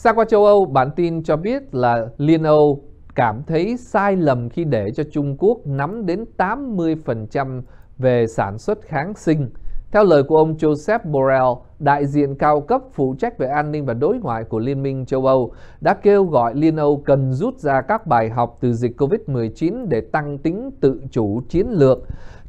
Xa qua châu Âu, bản tin cho biết là Liên Âu cảm thấy sai lầm khi để cho Trung Quốc nắm đến 80% về sản xuất kháng sinh. Theo lời của ông Joseph Borrell, đại diện cao cấp phụ trách về an ninh và đối ngoại của Liên minh châu Âu, đã kêu gọi Liên Âu cần rút ra các bài học từ dịch COVID-19 để tăng tính tự chủ chiến lược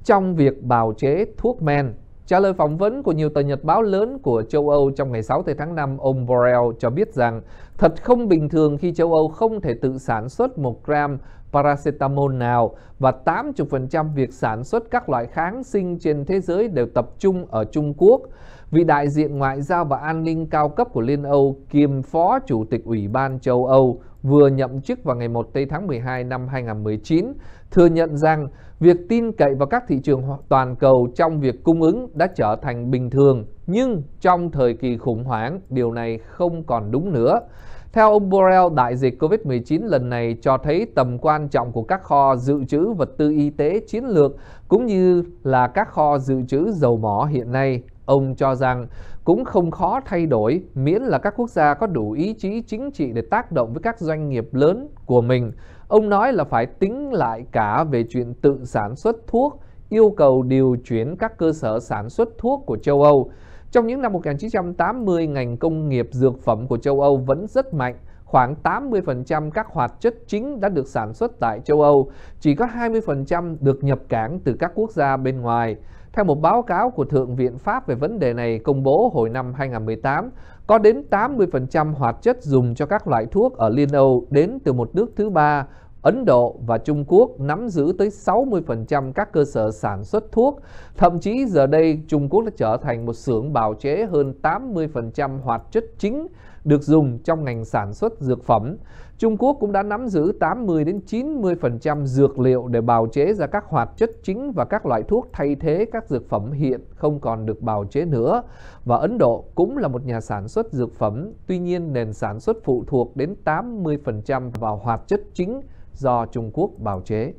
trong việc bào chế thuốc men. Trả lời phỏng vấn của nhiều tờ nhật báo lớn của châu Âu trong ngày 6 tháng 5, ông Borrell cho biết rằng thật không bình thường khi châu Âu không thể tự sản xuất 1 gram paracetamol nào và 80% việc sản xuất các loại kháng sinh trên thế giới đều tập trung ở Trung Quốc. Vị đại diện ngoại giao và an ninh cao cấp của Liên Âu kiêm phó chủ tịch Ủy ban châu Âu vừa nhậm chức vào ngày 1 tây tháng 12 năm 2019 thừa nhận rằng việc tin cậy vào các thị trường toàn cầu trong việc cung ứng đã trở thành bình thường, nhưng trong thời kỳ khủng hoảng, điều này không còn đúng nữa. Theo ông Borrell, đại dịch COVID-19 lần này cho thấy tầm quan trọng của các kho dự trữ vật tư y tế chiến lược cũng như là các kho dự trữ dầu mỏ hiện nay. Ông cho rằng cũng không khó thay đổi miễn là các quốc gia có đủ ý chí chính trị để tác động với các doanh nghiệp lớn của mình. Ông nói là phải tính lại cả về chuyện tự sản xuất thuốc, yêu cầu điều chuyển các cơ sở sản xuất thuốc của châu Âu. Trong những năm 1980, ngành công nghiệp dược phẩm của châu Âu vẫn rất mạnh. Khoảng 80% các hoạt chất chính đã được sản xuất tại châu Âu, chỉ có 20% được nhập cảng từ các quốc gia bên ngoài. Theo một báo cáo của Thượng viện Pháp về vấn đề này công bố hồi năm 2018, có đến 80% hoạt chất dùng cho các loại thuốc ở Liên Âu đến từ một nước thứ ba Ấn Độ và Trung Quốc nắm giữ tới 60% các cơ sở sản xuất thuốc. Thậm chí giờ đây Trung Quốc đã trở thành một xưởng bào chế hơn 80% hoạt chất chính được dùng trong ngành sản xuất dược phẩm. Trung Quốc cũng đã nắm giữ 80 đến 90% dược liệu để bào chế ra các hoạt chất chính và các loại thuốc thay thế các dược phẩm hiện không còn được bào chế nữa. Và Ấn Độ cũng là một nhà sản xuất dược phẩm, tuy nhiên nền sản xuất phụ thuộc đến 80% vào hoạt chất chính do Trung Quốc bào chế.